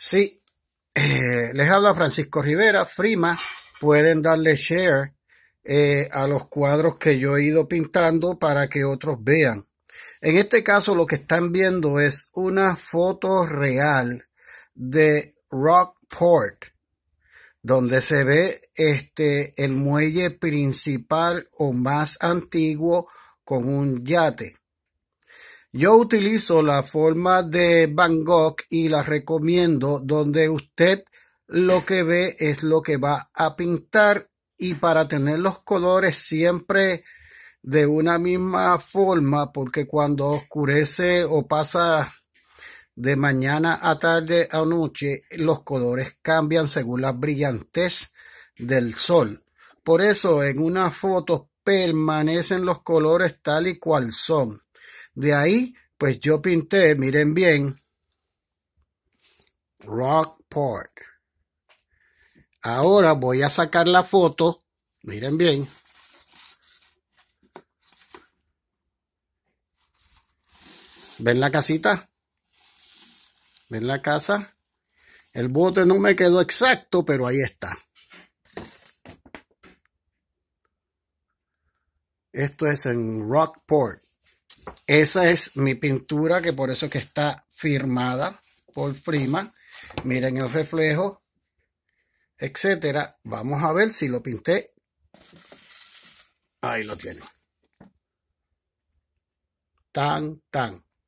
Sí, eh, les habla Francisco Rivera, Frima, pueden darle share eh, a los cuadros que yo he ido pintando para que otros vean. En este caso lo que están viendo es una foto real de Rockport, donde se ve este el muelle principal o más antiguo con un yate. Yo utilizo la forma de Van Gogh y la recomiendo donde usted lo que ve es lo que va a pintar y para tener los colores siempre de una misma forma porque cuando oscurece o pasa de mañana a tarde a noche los colores cambian según la brillantez del sol. Por eso en una foto permanecen los colores tal y cual son. De ahí, pues yo pinté, miren bien, Rockport. Ahora voy a sacar la foto, miren bien. ¿Ven la casita? ¿Ven la casa? El bote no me quedó exacto, pero ahí está. Esto es en Rockport. Esa es mi pintura, que por eso que está firmada por Prima. Miren el reflejo, etcétera. Vamos a ver si lo pinté. Ahí lo tiene, Tan, tan.